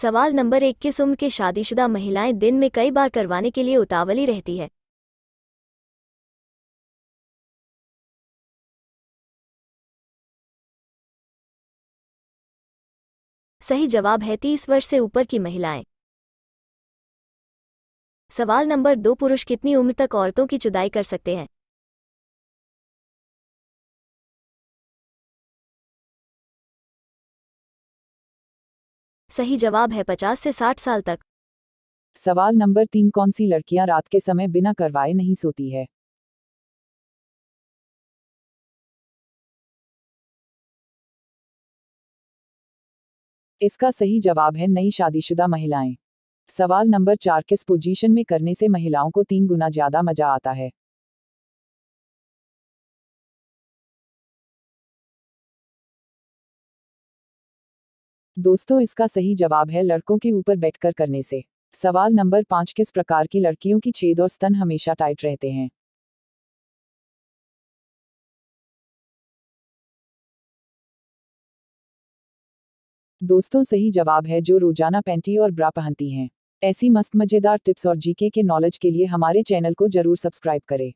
सवाल नंबर एक किस उम्र की शादीशुदा महिलाएं दिन में कई बार करवाने के लिए उतावली रहती है सही जवाब है तीस वर्ष से ऊपर की महिलाएं सवाल नंबर दो पुरुष कितनी उम्र तक औरतों की जुदाई कर सकते हैं सही जवाब है पचास से साठ साल तक सवाल नंबर तीन कौन सी लड़कियां रात के समय बिना करवाए नहीं सोती है इसका सही जवाब है नई शादीशुदा महिलाएं सवाल नंबर चार किस पोजीशन में करने से महिलाओं को तीन गुना ज्यादा मजा आता है दोस्तों इसका सही जवाब है लड़कों के ऊपर बैठकर करने से सवाल नंबर पाँच किस प्रकार की लड़कियों की छेद और स्तन हमेशा टाइट रहते हैं दोस्तों सही जवाब है जो रोजाना पेंटी और ब्रा पहनती हैं ऐसी मस्त मजेदार टिप्स और जीके के नॉलेज के लिए हमारे चैनल को जरूर सब्सक्राइब करें